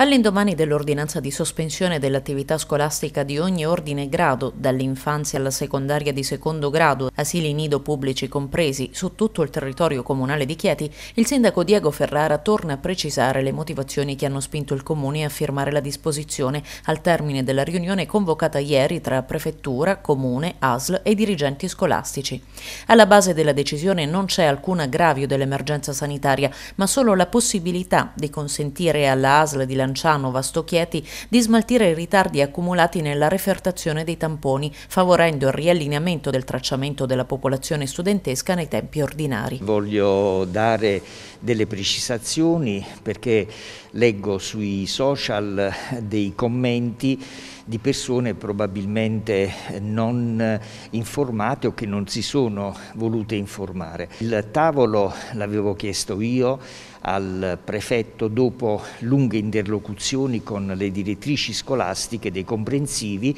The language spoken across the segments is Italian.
All'indomani dell'ordinanza di sospensione dell'attività scolastica di ogni ordine e grado, dall'infanzia alla secondaria di secondo grado, asili nido pubblici compresi, su tutto il territorio comunale di Chieti, il sindaco Diego Ferrara torna a precisare le motivazioni che hanno spinto il comune a firmare la disposizione al termine della riunione convocata ieri tra prefettura, comune, ASL e dirigenti scolastici. Alla base della decisione non c'è alcun aggravio dell'emergenza sanitaria, ma solo la possibilità di consentire alla ASL di lanciare Lanciano, Vastochieti di smaltire i ritardi accumulati nella refertazione dei tamponi, favorendo il riallineamento del tracciamento della popolazione studentesca nei tempi ordinari. Voglio dare delle precisazioni perché leggo sui social dei commenti di persone probabilmente non informate o che non si sono volute informare. Il tavolo l'avevo chiesto io al prefetto dopo lunghe interlocuzioni con le direttrici scolastiche dei comprensivi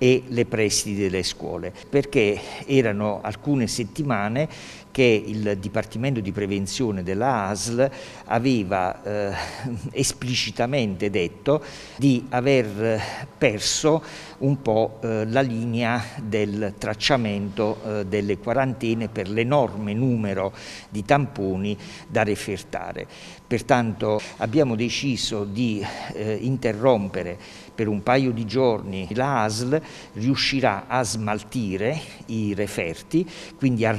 e le prestiti delle scuole, perché erano alcune settimane che il Dipartimento di Prevenzione della ASL aveva eh, esplicitamente detto di aver perso un po' eh, la linea del tracciamento eh, delle quarantene per l'enorme numero di tamponi da refertare fare. Pertanto abbiamo deciso di eh, interrompere per un paio di giorni l'ASL riuscirà a smaltire i referti, quindi a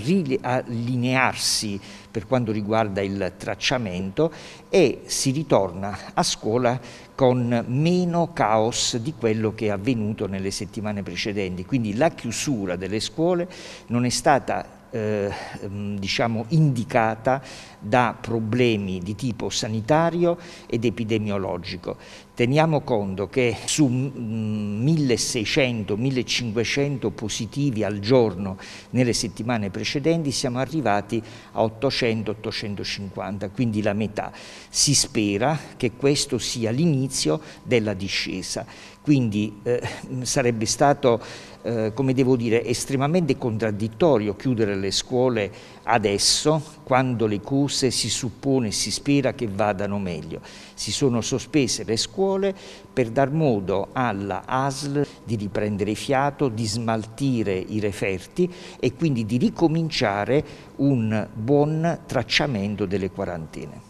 allinearsi per quanto riguarda il tracciamento e si ritorna a scuola con meno caos di quello che è avvenuto nelle settimane precedenti. Quindi la chiusura delle scuole non è stata eh, ehm, diciamo indicata da problemi di tipo sanitario ed epidemiologico. Teniamo conto che su 1600-1500 mm, positivi al giorno nelle settimane precedenti siamo arrivati a 800-850, quindi la metà. Si spera che questo sia l'inizio della discesa. Quindi eh, mm, sarebbe stato, eh, come devo dire, estremamente contraddittorio chiudere le scuole adesso, quando le cose si suppone, si spera che vadano meglio. Si sono sospese le scuole scuole per dar modo alla ASL di riprendere fiato, di smaltire i referti e quindi di ricominciare un buon tracciamento delle quarantene.